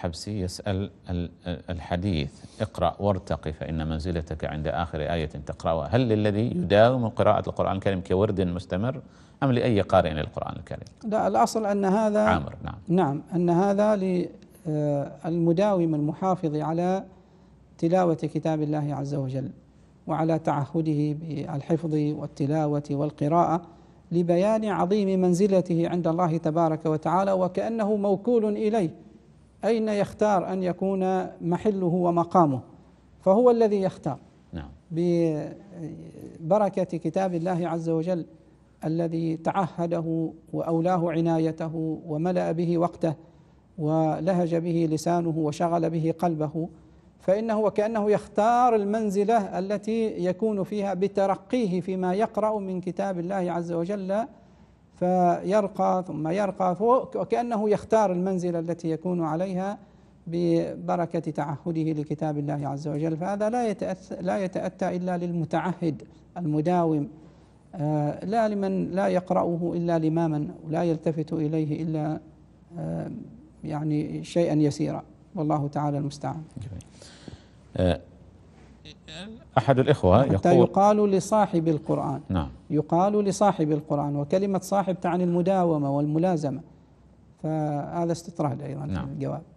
حبسي يسأل الحديث اقرأ وارتقي فإن منزلتك عند آخر آية تقرأها هل للذي يداوم قراءة القرآن الكريم كورد مستمر أم لأي قارئ للقرآن الكريم لا الأصل أن هذا عامر نعم نعم أن هذا للمداوم آه، المحافظ على تلاوة كتاب الله عز وجل وعلى تعهده بالحفظ والتلاوة والقراءة لبيان عظيم منزلته عند الله تبارك وتعالى وكأنه موكول إليه أين يختار أن يكون محله ومقامه فهو الذي يختار نعم. ببركة كتاب الله عز وجل الذي تعهده وأولاه عنايته وملأ به وقته ولهج به لسانه وشغل به قلبه فإنه وكأنه يختار المنزلة التي يكون فيها بترقيه فيما يقرأ من كتاب الله عز وجل فيرقى ثم يرقى وكأنه يختار المنزلة التي يكون عليها ببركة تعهده لكتاب الله عز وجل فهذا لا يتأتى, لا يتأتى إلا للمتعهد المداوم آه، لا لمن لا يقرأه إلا لماما ولا يلتفت إليه إلا آه، يعني شيئا يسيرا والله تعالى المستعان جميل. آه، أحد الإخوة يقول حتى يقال لصاحب القرآن نعم يقال لصاحب القرآن وكلمة صاحب تعني المداومة والملازمة فهذا استطراد أيضا نعم. الجواب